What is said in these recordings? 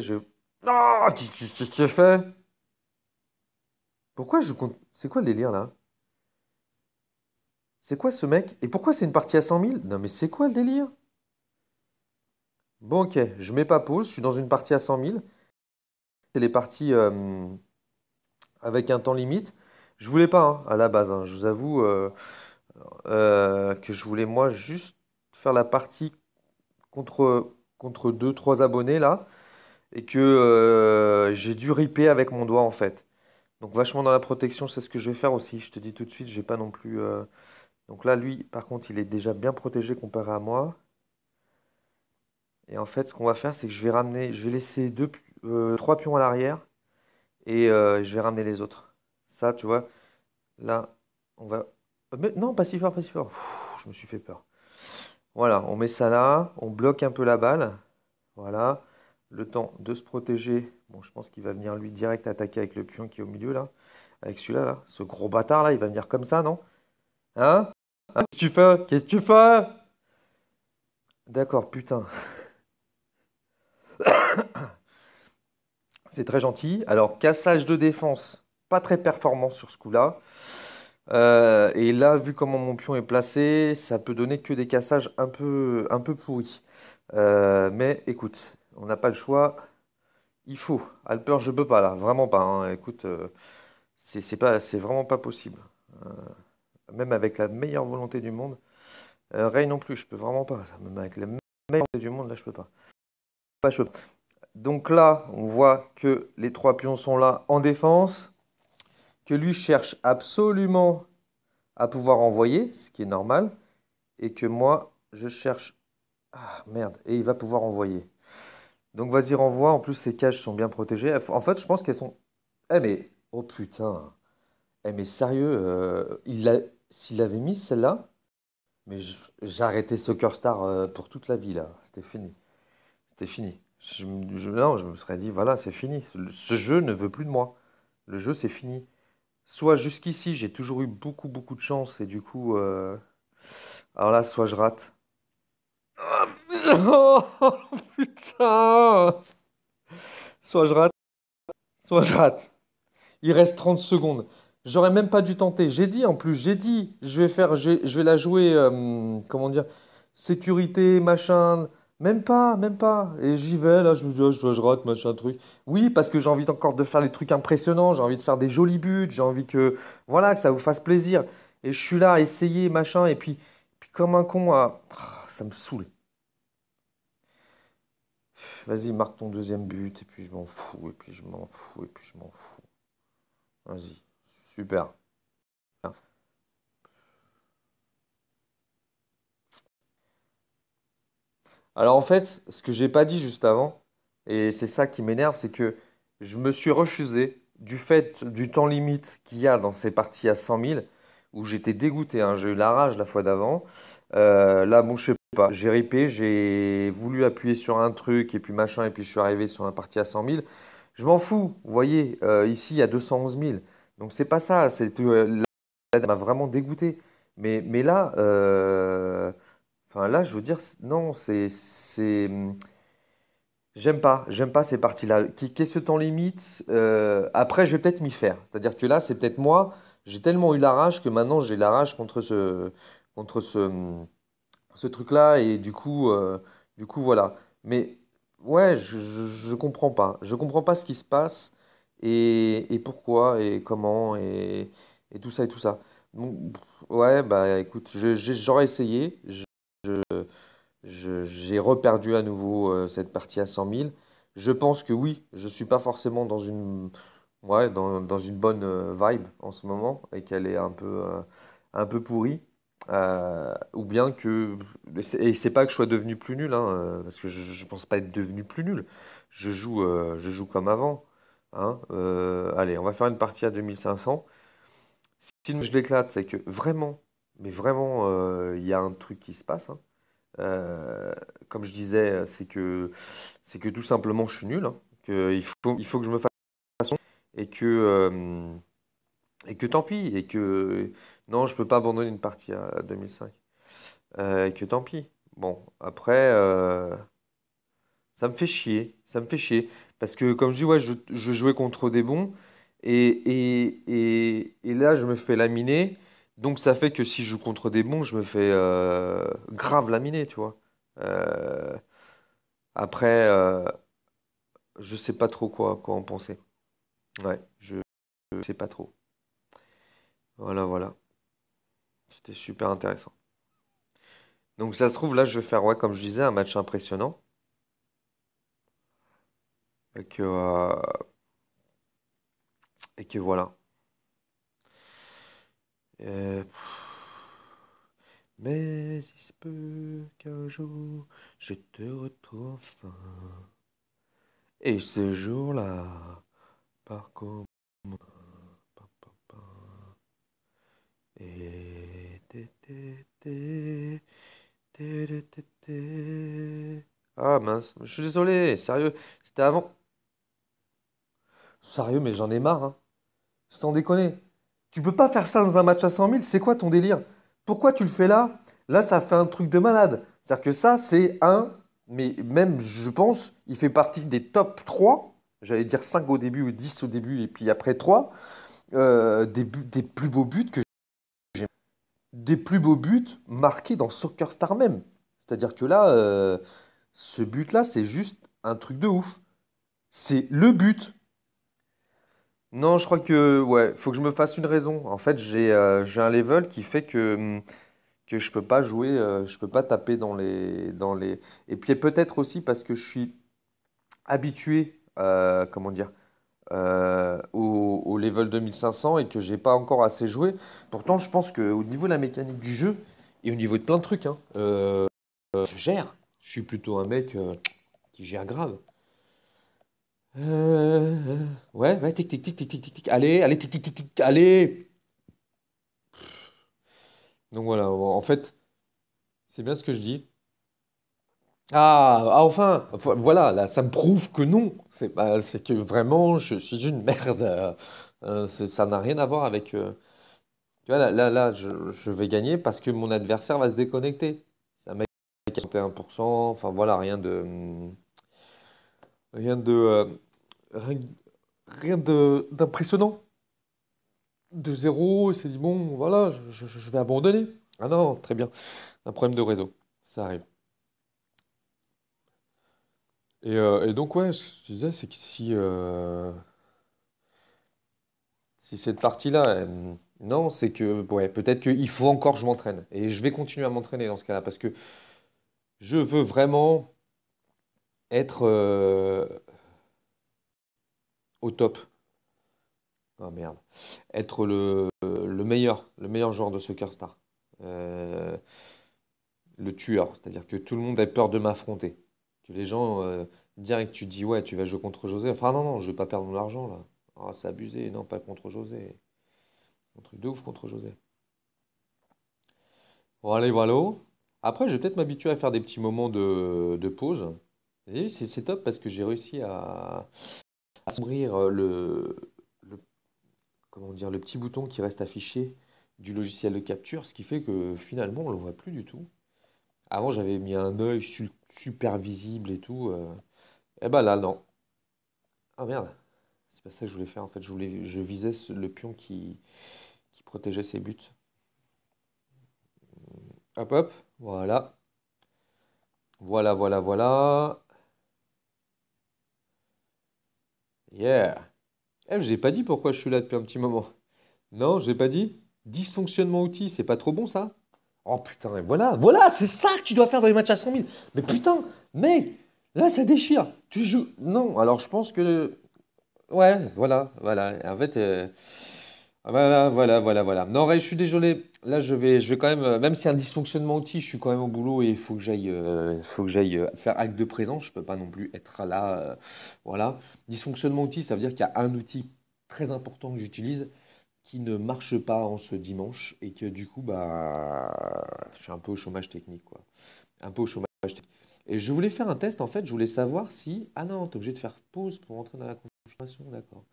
je. Ah, fais Pourquoi je compte. C'est quoi le délire là C'est quoi ce mec Et pourquoi c'est une partie à 100 000 Non, mais c'est quoi le délire Bon, ok, je mets pas pause, je suis dans une partie à 100 000. C'est les parties euh, avec un temps limite. Je voulais pas, hein, à la base, hein. je vous avoue euh, euh, que je voulais moi juste faire la partie contre, contre 2-3 abonnés là et que euh, j'ai dû ripper avec mon doigt en fait. Donc vachement dans la protection, c'est ce que je vais faire aussi. Je te dis tout de suite, j'ai pas non plus. Euh, donc là, lui, par contre, il est déjà bien protégé comparé à moi. Et en fait, ce qu'on va faire, c'est que je vais ramener, je vais laisser deux, euh, trois pions à l'arrière et je vais ramener les autres. Ça, tu vois, là, on va. non, pas si fort, pas si fort. je me suis fait peur. Voilà, on met ça là, on bloque un peu la balle. Voilà le temps de se protéger. Bon, je pense qu'il va venir lui direct attaquer avec le pion qui est au milieu là. Avec celui-là, ce gros bâtard là, il va venir comme ça, non Hein, hein Qu'est-ce que tu fais Qu'est-ce que tu fais D'accord, putain. C'est très gentil. Alors, cassage de défense, pas très performant sur ce coup-là. Euh, et là, vu comment mon pion est placé, ça peut donner que des cassages un peu, un peu pourris. Euh, mais écoute, on n'a pas le choix. Il faut. Alper, je ne peux pas là, vraiment pas. Hein. Écoute, euh, c'est c'est vraiment pas possible. Euh, même avec la meilleure volonté du monde, euh, Ray non plus, je peux vraiment pas. Même avec la meilleure volonté du monde, là, je peux pas. Donc là, on voit que les trois pions sont là en défense, que lui cherche absolument à pouvoir envoyer, ce qui est normal, et que moi, je cherche. Ah merde, et il va pouvoir envoyer. Donc vas-y, renvoie. En plus, ces cages sont bien protégées. En fait, je pense qu'elles sont. Eh, mais. Oh putain. Eh, mais sérieux. Euh, il a... S'il avait mis celle-là. Mais j'arrêtais Soccer Star euh, pour toute la vie, là. C'était fini. C'était fini. Je, non, je me serais dit, voilà, c'est fini. Ce, jeu ne veut plus de moi. Le jeu, c'est fini. Soit jusqu'ici, j'ai toujours eu beaucoup, beaucoup de chance, et du coup, euh, alors là, soit je rate, Oh putain Soit je rate, soit je rate. Il reste 30 secondes. J'aurais même pas dû tenter. J'ai dit en plus, j'ai dit, je vais faire, je, vais la jouer, euh, comment dire, sécurité, machin. Même pas, même pas. Et j'y vais, là, je me dis, oh, je, rate, machin, truc. Oui, parce que j'ai envie encore de faire des trucs impressionnants, j'ai envie de faire des jolis buts, j'ai envie que, voilà, que ça vous fasse plaisir. Et je suis là à essayer, machin, et puis, comme un con ah, Ça me saoule. Vas-y, marque ton deuxième but, et puis je m'en fous, et puis je m'en fous, et puis je m'en fous. Vas-y, super. Alors en fait, ce que j'ai pas dit juste avant, et c'est ça qui m'énerve, c'est que je me suis refusé du fait du temps limite qu'il y a dans ces parties à 100 000, où j'étais dégoûté, hein. j'ai eu la rage la fois d'avant. Euh, là, bon, je j'ai ripé, j'ai voulu appuyer sur un truc et puis machin, et puis je suis arrivé sur un parti à 100 000. Je m'en fous, vous voyez, euh, ici il y a 211 000. Donc c'est pas ça, c'est euh, là, m'a vraiment dégoûté. Mais, mais là, euh, enfin là, je veux dire, non, c'est, c'est, hmm, j'aime pas, j'aime pas ces parties-là. Qu'est-ce temps limite Après, je vais peut-être m'y faire. C'est-à-dire que là, c'est peut-être moi. J'ai tellement eu la rage que maintenant j'ai la rage contre ce, contre ce hmm, ce truc-là, et du coup, euh, du coup, voilà. Mais ouais, je, je, comprends pas. Je comprends pas ce qui se passe, et, pourquoi, et comment, et, tout ça, et tout ça. Donc, ouais, bah écoute, j'aurais essayé. J'ai reperdu à nouveau euh, cette partie à 100 000. Je pense que oui, je suis pas forcément dans une, dans, une bonne euh, vibe en ce moment, et qu'elle est un peu, un peu pourrie. Euh, ou bien que. Et c'est pas que je sois devenu plus nul, hein, euh, parce que je, pense pas être devenu plus nul. Je joue, euh, je joue comme avant. Hein. allez, on va faire une partie à 2500. Si je l'éclate, c'est que vraiment, mais vraiment, il y a un truc qui se passe. Hein. comme je disais, c'est que, c'est que tout simplement je suis nul. Hein, il, faut, il faut que je me fasse et que, et que tant pis. Et que non, je peux pas abandonner une partie à, 2005. Euh, que tant pis. Bon, après, euh, ça me fait chier. Ça me fait chier. Parce que, comme je dis, ouais, je, jouais contre des bons. Et, là, je me fais laminer. Donc, ça fait que si je joue contre des bons, je me fais euh, grave laminer, tu vois. Euh, après, je sais pas trop quoi, quoi en penser. Ouais, je, ne sais pas trop. Voilà, voilà. C'était super intéressant. Donc ça se trouve, là, je vais faire, comme je disais, un match impressionnant. Et que, euh, et que voilà. Mais il se peut qu'un jour je te retrouve Et ce jour-là, par contre, et ah mince, je suis désolé, sérieux, c'était avant. Sérieux, mais j'en ai marre, hein. Sans déconner. Tu peux pas faire ça dans un match à 100 000, c'est quoi ton délire Pourquoi tu le fais là Là, ça fait un truc de malade. C'est-à-dire que ça, c'est un, mais même, je pense, il fait partie des top 3. J'allais dire 5 au début ou 10 au début et puis après 3. Euh, des, des plus beaux buts que des plus beaux buts marqués dans Soccer Star même. C'est-à-dire que là, euh, ce but-là, c'est juste un truc de ouf. C'est le but. Non, je crois que, ouais, il faut que je me fasse une raison. En fait, j'ai euh, un level qui fait que, hmm, que je peux pas jouer, je euh, je peux pas taper dans les. Dans les... Et puis peut-être aussi parce que je suis habitué, comment dire, euh, au, level 2500 et que j'ai pas encore assez joué. Pourtant, je pense qu'au niveau de la mécanique du jeu et au niveau de plein de trucs, hein, euh, euh, je gère. Je suis plutôt un mec qui gère grave. ouais, ouais, tic tic tic tic tic Allez, allez, tic tic tic. Allez. Donc voilà. En fait, c'est bien ce que je dis. Ah, ah, enfin, voilà, là, ça me prouve que non. C'est que vraiment, je suis une merde. Euh, euh, ça n'a rien à voir avec. Euh, tu vois, là, là, je, vais gagner parce que mon adversaire va se déconnecter. Ça mec enfin voilà, rien de. Rien de. rien, de d'impressionnant. De, de, zéro, c'est dit, bon, voilà, je vais abandonner. Ah non, très bien. Un problème de réseau, ça arrive. Euh, et, donc, ouais, ce je disais, c'est que si, euh, si cette partie-là, non, c'est que ouais, peut-être qu'il faut encore que je m'entraîne. Et je vais continuer à m'entraîner dans ce cas-là parce que je veux vraiment être euh, au top. Oh merde. Être le, meilleur, le meilleur joueur de soccer star. le tueur, c'est-à-dire que tout le monde a peur de m'affronter les gens, euh, direct, tu dis, ouais, tu vas jouer contre José. Enfin, non, non, je veux pas perdre mon argent, là. Ah, c'est abusé. Non, pas contre José. Un truc de ouf contre José. Bon, allez, voilà. Après, je vais peut-être m'habituer à faire des petits moments de, de pause. C'est top parce que j'ai réussi à, à euh, le, comment dire, le petit bouton qui reste affiché du logiciel de capture, ce qui fait que finalement, on ne le voit plus du tout. Avant, j'avais mis un œil super visible et tout. Et euh. eh bah ben là, non. Ah merde, c'est pas ça que je voulais faire en fait. Je, voulais, je visais le pion qui, qui protégeait ses buts. Hop hop, voilà. Voilà, voilà, voilà. Yeah. Eh, j'ai pas dit pourquoi je suis là depuis un petit moment. Non, j'ai pas dit. Dysfonctionnement outil, c'est pas trop bon ça Oh putain, voilà, voilà, c'est ça que tu dois faire dans les matchs à 100 000. Mais putain, mais là, ça déchire. Tu joues. Non, alors je pense que. Ouais, voilà, voilà. En fait. Voilà, euh, ah, bah, bah, voilà, voilà, voilà. Non, je suis désolé. Là, je vais, je vais quand même, euh, même si c'est un dysfonctionnement outil, je suis quand même au boulot et il faut que j'aille, euh, faut que j'aille faire acte de présence. Je ne peux pas non plus être là, voilà. Dysfonctionnement outil, ça veut dire qu'il y a un outil très important que j'utilise qui ne marche pas en ce dimanche et que du coup, bah, je suis un peu au chômage technique. Quoi. Un peu au chômage technique. Et je voulais faire un test, en fait, je voulais savoir si... Ah non, t'es obligé de faire pause pour rentrer dans la confirmation, d'accord.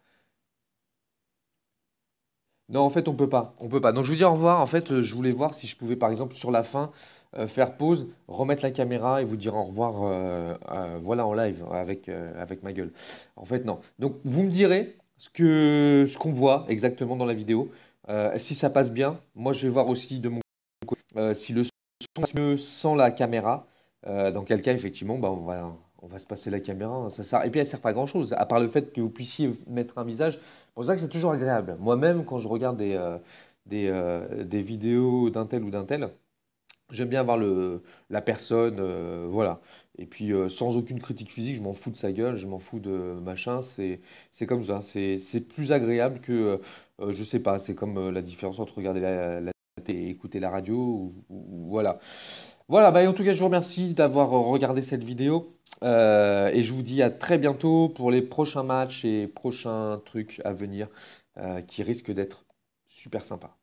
Non, en fait, on peut pas. On peut pas. Donc, je vous dis au revoir. En fait, je voulais voir si je pouvais, par exemple, sur la fin, euh, faire pause, remettre la caméra et vous dire au revoir, euh, euh, voilà, en live, avec, avec ma gueule. En fait, non. Donc, vous me direz, ce qu'on ce qu'on voit exactement dans la vidéo. Euh, si ça passe bien, moi je vais voir aussi de mon côté euh, si le son passe mieux sans la caméra, euh, dans quel cas effectivement bah, on, va, on va se passer la caméra. Hein, ça Et puis elle ne sert pas à grand chose, à part le fait que vous puissiez mettre un visage. C'est pour ça que c'est toujours agréable. Moi-même, quand je regarde des, des, des vidéos d'un tel ou d'un tel, J'aime bien voir le, la personne, euh, voilà. Et puis, euh, sans aucune critique physique, je m'en fous de sa gueule, je m'en fous de machin. C'est comme ça. C'est plus agréable que, euh, je sais pas, c'est comme la différence entre regarder la, télé et écouter la radio. Ou, voilà. Voilà, bah, en tout cas, je vous remercie d'avoir regardé cette vidéo. et je vous dis à très bientôt pour les prochains matchs et prochains trucs à venir qui risquent d'être super sympas.